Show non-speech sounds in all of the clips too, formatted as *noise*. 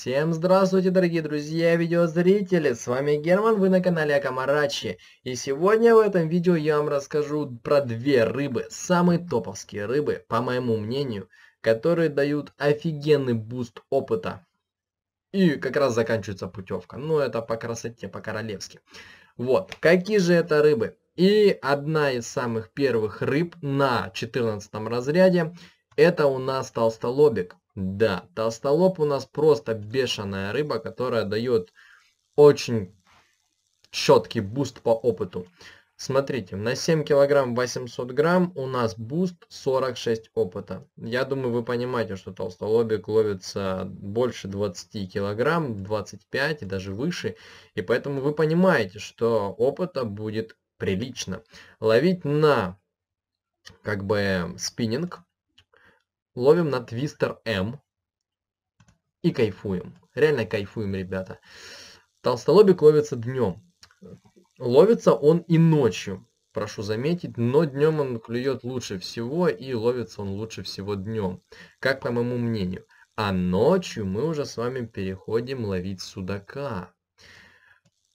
Всем здравствуйте, дорогие друзья и видеозрители! С вами Герман, вы на канале Акамарачи. И сегодня в этом видео я вам расскажу про две рыбы, самые топовские рыбы, по моему мнению, которые дают офигенный буст опыта. И как раз заканчивается путевка. Ну, это по красоте, по-королевски. Вот, какие же это рыбы? И одна из самых первых рыб на 14 разряде, это у нас толстолобик. Да, толстолоб у нас просто бешеная рыба, которая дает очень четкий буст по опыту. Смотрите, на 7 килограмм 800 грамм у нас буст 46 опыта. Я думаю, вы понимаете, что толстолобик ловится больше 20 килограмм, 25 и даже выше. И поэтому вы понимаете, что опыта будет прилично. Ловить на как бы спиннинг ловим на твистер М и кайфуем. Реально кайфуем, ребята. Толстолобик ловится днем. Ловится он и ночью, прошу заметить, но днем он клюет лучше всего и ловится он лучше всего днем, как по моему мнению. А ночью мы уже с вами переходим ловить судака.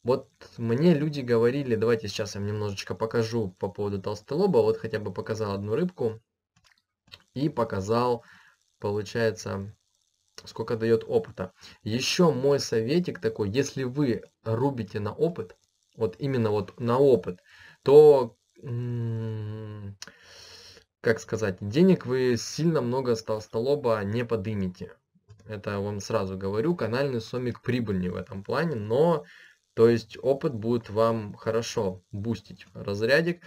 Вот мне люди говорили, давайте сейчас я вам немножечко покажу по поводу толстолоба, вот хотя бы показал одну рыбку и показал, получается, сколько дает опыта. Еще мой советик такой, если вы рубите на опыт, вот именно вот на опыт, то, как сказать, денег вы сильно много столоба не подымите. Это я вам сразу говорю, канальный сомик прибыльнее в этом плане, но то есть опыт будет вам хорошо бустить разрядик.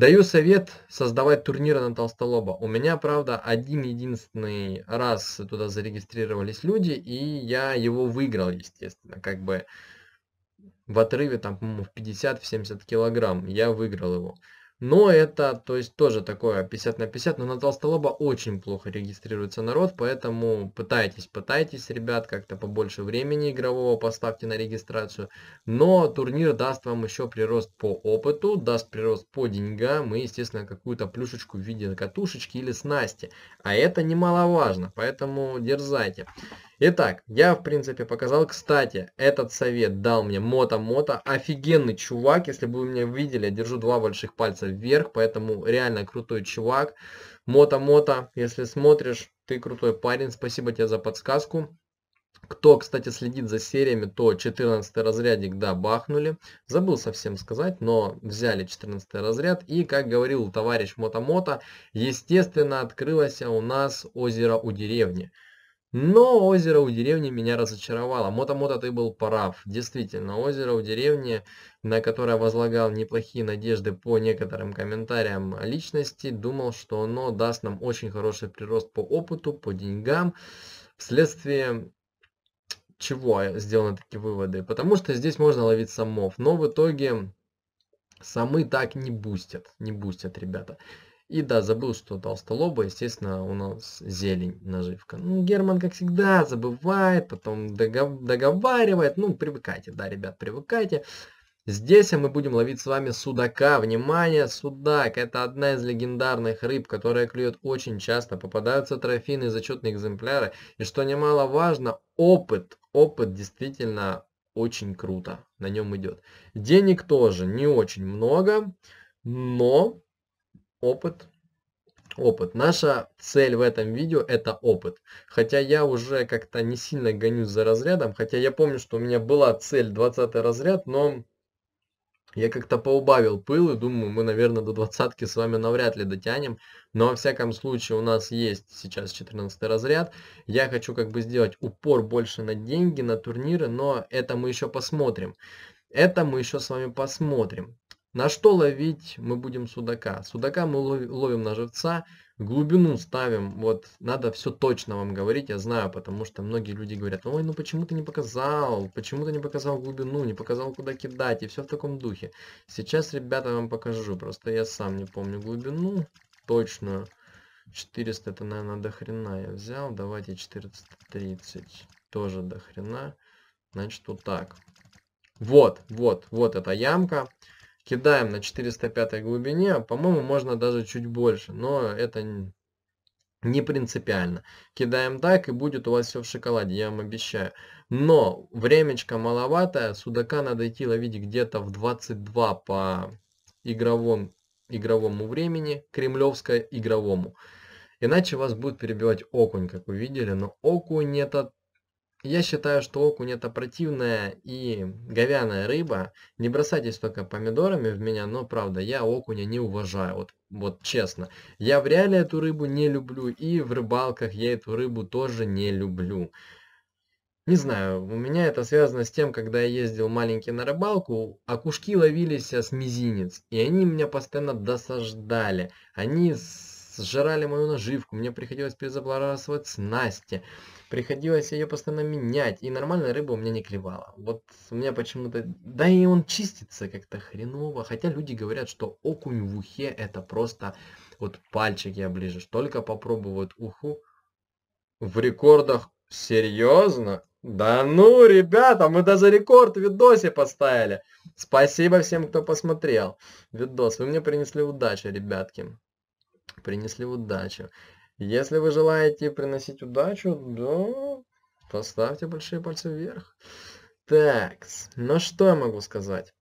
Даю совет создавать турниры на Толстолоба. У меня, правда, один-единственный раз туда зарегистрировались люди, и я его выиграл, естественно, как бы в отрыве, там, по-моему, в 50-70 килограмм я выиграл его. Но это, то есть, тоже такое 50 на 50, но на толстолоба очень плохо регистрируется народ, поэтому пытайтесь, пытайтесь, ребят, как-то побольше времени игрового поставьте на регистрацию. Но турнир даст вам еще прирост по опыту, даст прирост по деньгам и, естественно, какую-то плюшечку в виде катушечки или снасти. А это немаловажно, поэтому дерзайте. Итак, я в принципе показал, кстати, этот совет дал мне Мото-Мото, офигенный чувак, если бы вы меня видели, я держу два больших пальца вверх, поэтому реально крутой чувак. Мото-Мото, если смотришь, ты крутой парень, спасибо тебе за подсказку. Кто, кстати, следит за сериями, то 14 разрядик, да, бахнули. Забыл совсем сказать, но взяли 14 разряд. И, как говорил товарищ Мотомото, естественно, открылось у нас озеро у деревни. Но озеро у деревни меня разочаровало. Мота-мота, ты был прав. Действительно, озеро у деревни, на которое возлагал неплохие надежды по некоторым комментариям личности, думал, что оно даст нам очень хороший прирост по опыту, по деньгам, вследствие чего сделаны такие выводы. Потому что здесь можно ловить самов, но в итоге самы так не бустят, не бустят, ребята. И да, забыл, что толстолоба, естественно, у нас зелень наживка. Ну, Герман, как всегда, забывает, потом договаривает. Ну, привыкайте, да, ребят, привыкайте. Здесь мы будем ловить с вами судака. Внимание, судак! Это одна из легендарных рыб, которая клюет очень часто. Попадаются трофейные зачетные экземпляры. И что немаловажно, опыт. Опыт действительно очень круто. На нем идет. Денег тоже не очень много, но опыт. Опыт. Наша цель в этом видео это опыт. Хотя я уже как-то не сильно гонюсь за разрядом, хотя я помню, что у меня была цель 20 разряд, но я как-то поубавил пыл и думаю, мы, наверное, до двадцатки с вами навряд ли дотянем. Но, во всяком случае, у нас есть сейчас 14 разряд. Я хочу как бы сделать упор больше на деньги, на турниры, но это мы еще посмотрим. Это мы еще с вами посмотрим. На что ловить мы будем судака? Судака мы ловим на живца, глубину ставим. Вот надо все точно вам говорить, я знаю, потому что многие люди говорят, ой, ну почему ты не показал, почему ты не показал глубину, не показал куда кидать, и все в таком духе. Сейчас, ребята, вам покажу, просто я сам не помню глубину точную. 400 это, наверное, дохрена. я взял, давайте 430 тоже дохрена. Значит, вот так. Вот, вот, вот эта ямка. Кидаем на 405 глубине, а, по-моему, можно даже чуть больше, но это не принципиально. Кидаем так, и будет у вас все в шоколаде, я вам обещаю. Но времечко маловато, судака надо идти ловить где-то в 22 по игровом, игровому времени, кремлевское игровому. Иначе вас будет перебивать окунь, как вы видели, но окунь это я считаю, что окунь это противная и говяная рыба. Не бросайтесь только помидорами в меня, но правда, я окуня не уважаю, вот, вот честно. Я в реале эту рыбу не люблю и в рыбалках я эту рыбу тоже не люблю. Не знаю, у меня это связано с тем, когда я ездил маленький на рыбалку, окушки а ловились э, с мизинец, и они меня постоянно досаждали. Они сжирали мою наживку, мне приходилось перезабрасывать снасти, приходилось ее постоянно менять, и нормальная рыба у меня не клевала. Вот у меня почему-то... Да и он чистится как-то хреново, хотя люди говорят, что окунь в ухе это просто... Вот пальчик я оближешь, только попробуют уху. В рекордах Серьезно? Да ну, ребята, мы даже рекорд в видосе поставили. Спасибо всем, кто посмотрел видос. Вы мне принесли удачу, ребятки принесли удачу. Если вы желаете приносить удачу, да, поставьте большие пальцы вверх. Так, ну что я могу сказать?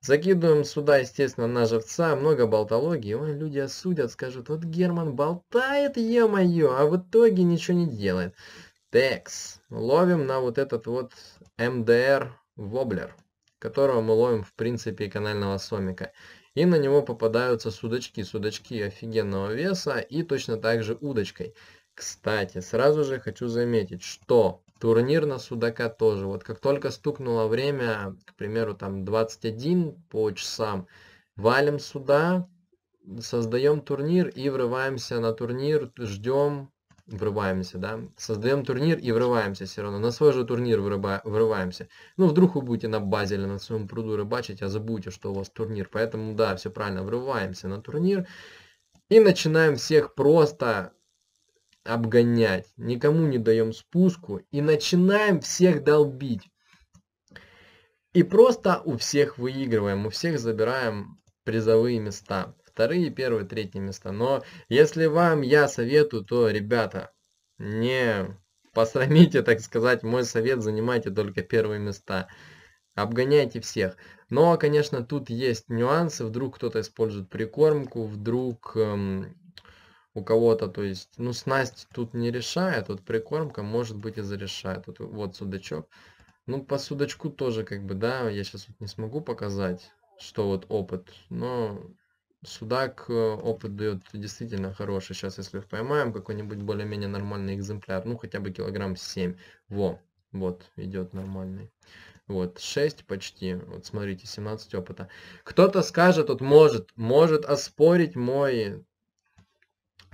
Закидываем сюда, естественно, на живца, много болтологии. Ой, люди осудят, скажут, вот Герман болтает, ё-моё, а в итоге ничего не делает. Текс. Ловим на вот этот вот МДР воблер которого мы ловим в принципе канального сомика. И на него попадаются судачки. Судачки офигенного веса и точно так же удочкой. Кстати, сразу же хочу заметить, что турнир на судака тоже. Вот как только стукнуло время, к примеру, там 21 по часам, валим сюда, создаем турнир и врываемся на турнир, ждем врываемся, да, создаем турнир и врываемся все равно, на свой же турнир врыва, врываемся. Ну, вдруг вы будете на базе или на своем пруду рыбачить, а забудете, что у вас турнир. Поэтому, да, все правильно, врываемся на турнир и начинаем всех просто обгонять. Никому не даем спуску и начинаем всех долбить. И просто у всех выигрываем, у всех забираем призовые места вторые, первые, третьи места. Но если вам я советую, то, ребята, не посрамите, *laughs* так сказать, мой совет, занимайте только первые места. Обгоняйте всех. Но, конечно, тут есть нюансы. Вдруг кто-то использует прикормку, вдруг эм, у кого-то, то есть, ну, снасть тут не решает, вот прикормка, может быть, и зарешает. Вот, вот судачок. Ну, по судачку тоже, как бы, да, я сейчас вот не смогу показать, что вот опыт, но Судак э, опыт дает действительно хороший. Сейчас, если поймаем какой-нибудь более-менее нормальный экземпляр, ну хотя бы килограмм 7. Во, вот, идет нормальный. Вот, 6 почти. Вот, смотрите, 17 опыта. Кто-то скажет, вот может, может оспорить мой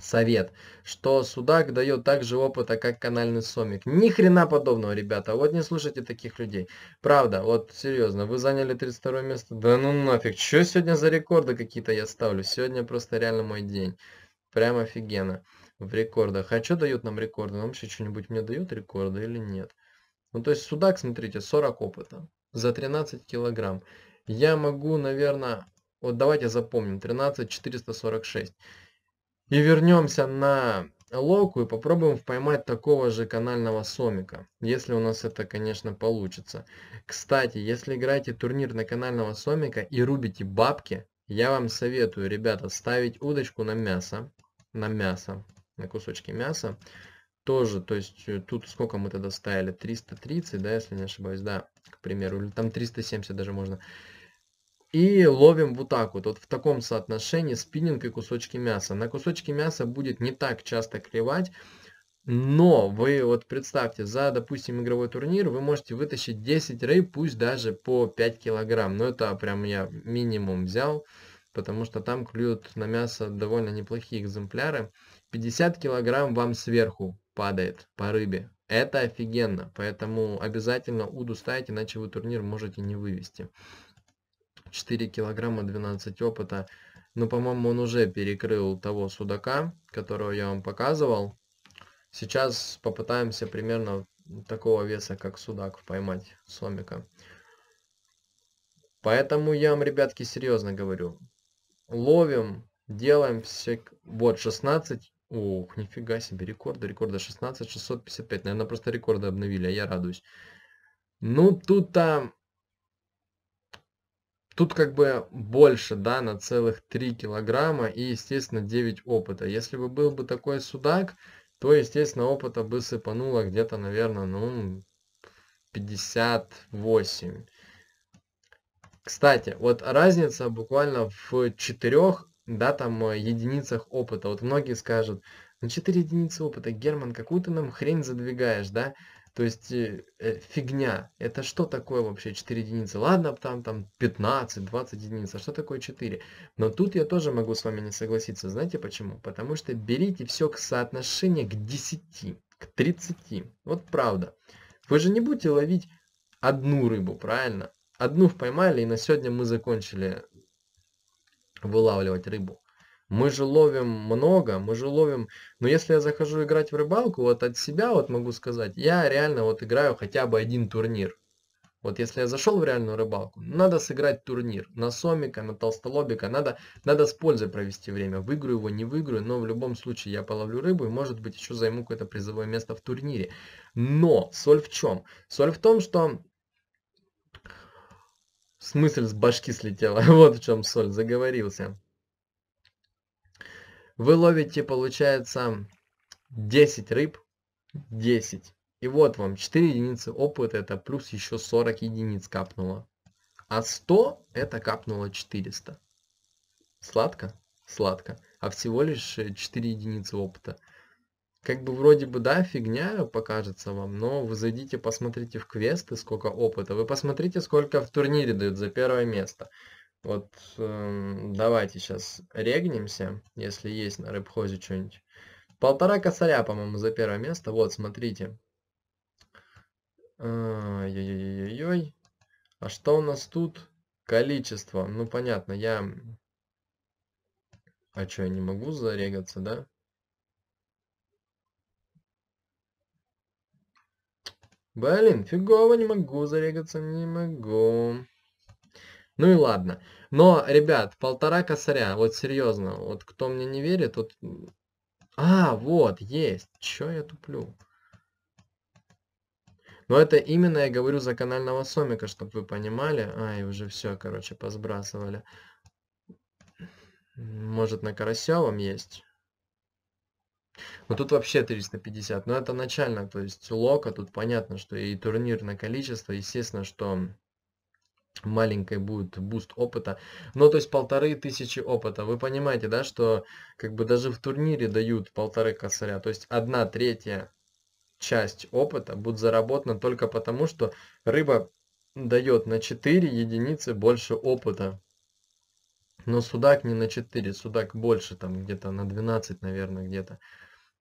совет, что судак дает также опыта, как канальный сомик. Ни хрена подобного, ребята, вот не слушайте таких людей. Правда, вот серьезно, вы заняли 32 место, да ну нафиг, что сегодня за рекорды какие-то я ставлю? Сегодня просто реально мой день, прям офигенно в рекордах. А что дают нам рекорды? Нам вообще что-нибудь мне дают рекорды или нет? Ну то есть судак, смотрите, 40 опыта за 13 килограмм. Я могу, наверное, вот давайте запомним, 13 446. И вернемся на локу и попробуем поймать такого же канального сомика, если у нас это, конечно, получится. Кстати, если играете турнир на канального сомика и рубите бабки, я вам советую, ребята, ставить удочку на мясо, на мясо, на кусочки мяса. Тоже, то есть э, тут сколько мы тогда ставили? 330, да, если не ошибаюсь, да, к примеру, или там 370 даже можно. И ловим вот так вот, вот в таком соотношении спиннинг и кусочки мяса. На кусочки мяса будет не так часто клевать, но вы вот представьте, за, допустим, игровой турнир вы можете вытащить 10 рей, пусть даже по 5 килограмм. Но ну, это прям я минимум взял, потому что там клюют на мясо довольно неплохие экземпляры. 50 килограмм вам сверху падает по рыбе. Это офигенно, поэтому обязательно уду ставить, иначе вы турнир можете не вывести. 4 килограмма 12 опыта. Но, ну, по-моему, он уже перекрыл того судака, которого я вам показывал. Сейчас попытаемся примерно такого веса, как судак, поймать сомика. Поэтому я вам, ребятки, серьезно говорю. Ловим, делаем все... Вот, 16... ух, нифига себе, рекорды, рекорда 16, 655. Наверное, просто рекорды обновили, а я радуюсь. Ну, тут-то Тут как бы больше, да, на целых 3 килограмма и, естественно, 9 опыта. Если бы был бы такой судак, то, естественно, опыта бы сыпануло где-то, наверное, ну, 58. Кстати, вот разница буквально в 4, да, там, э, единицах опыта. Вот многие скажут, ну 4 единицы опыта, Герман, какую ты нам хрень задвигаешь, да? То есть э, э, фигня. Это что такое вообще 4 единицы? Ладно, там, там 15, 20 единиц, а что такое 4? Но тут я тоже могу с вами не согласиться. Знаете почему? Потому что берите все к соотношению к 10, к 30. Вот правда. Вы же не будете ловить одну рыбу, правильно? Одну поймали, и на сегодня мы закончили вылавливать рыбу. Мы же ловим много, мы же ловим... Но если я захожу играть в рыбалку, вот от себя вот могу сказать, я реально вот играю хотя бы один турнир. Вот если я зашел в реальную рыбалку, надо сыграть турнир на сомика, на толстолобика, надо, надо с пользой провести время. Выиграю его, не выиграю, но в любом случае я половлю рыбу и может быть еще займу какое-то призовое место в турнире. Но соль в чем? Соль в том, что смысл с башки слетела, *laughs* вот в чем соль, заговорился. Вы ловите, получается, 10 рыб, 10. И вот вам 4 единицы опыта, это плюс еще 40 единиц капнуло. А 100 это капнуло 400. Сладко? Сладко. А всего лишь 4 э, единицы опыта. Как бы вроде бы, да, фигня покажется вам, но вы зайдите, посмотрите в квесты, сколько опыта. Вы посмотрите, сколько в турнире дают за первое место. Вот эм, давайте сейчас регнемся, если есть на рыбхозе что-нибудь. Полтора косаря, по-моему, за первое место. Вот, смотрите. Ой-ой-ой-ой. А что у нас тут? Количество. Ну, понятно, я... А что, я не могу зарегаться, да? Блин, фигово не могу зарегаться, не могу. Ну и ладно. Но, ребят, полтора косаря, вот серьезно, вот кто мне не верит, вот... А, вот, есть. Чё я туплю? Но это именно я говорю за канального сомика, чтобы вы понимали. А, и уже все, короче, позбрасывали. Может, на Карасевом есть? Ну, тут вообще 350. Но это начально, то есть лока, тут понятно, что и турнирное количество. Естественно, что маленькой будет буст опыта. но ну, то есть полторы тысячи опыта. Вы понимаете, да, что как бы даже в турнире дают полторы косаря. То есть одна третья часть опыта будет заработана только потому, что рыба дает на 4 единицы больше опыта. Но судак не на 4, судак больше, там где-то на 12, наверное, где-то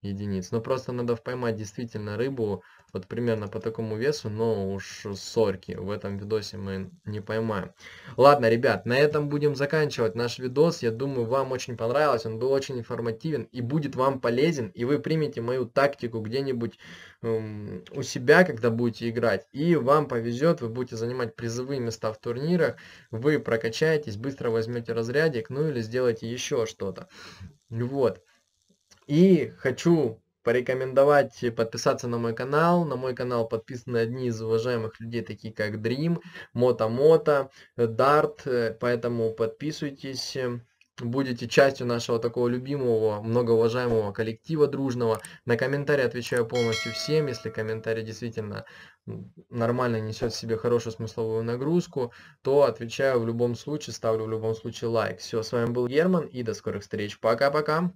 единиц. Но ну, просто надо поймать действительно рыбу вот примерно по такому весу, но уж сорки в этом видосе мы не поймаем. Ладно, ребят, на этом будем заканчивать наш видос. Я думаю, вам очень понравилось, он был очень информативен и будет вам полезен, и вы примете мою тактику где-нибудь эм, у себя, когда будете играть, и вам повезет, вы будете занимать призовые места в турнирах, вы прокачаетесь, быстро возьмете разрядик, ну или сделаете еще что-то. Вот. И хочу порекомендовать э, подписаться на мой канал. На мой канал подписаны одни из уважаемых людей, такие как Dream, Мотомото, э, Dart. Э, поэтому подписывайтесь будете частью нашего такого любимого, многоуважаемого коллектива дружного. На комментарии отвечаю полностью всем, если комментарий действительно нормально несет в себе хорошую смысловую нагрузку, то отвечаю в любом случае, ставлю в любом случае лайк. Все, с вами был Герман и до скорых встреч. Пока-пока.